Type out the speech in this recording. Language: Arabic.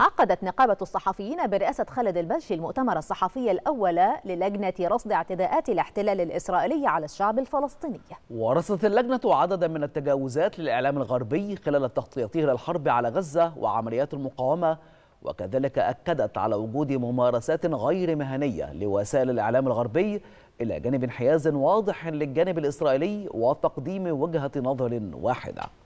عقدت نقابة الصحفيين برئاسة خالد البلشي المؤتمر الصحفي الأول للجنة رصد اعتداءات الاحتلال الإسرائيلي على الشعب الفلسطيني ورصدت اللجنة عددا من التجاوزات للإعلام الغربي خلال تغطيته للحرب على غزة وعمليات المقاومة وكذلك أكدت على وجود ممارسات غير مهنية لوسائل الإعلام الغربي إلى جانب انحياز واضح للجانب الإسرائيلي وتقديم وجهة نظر واحدة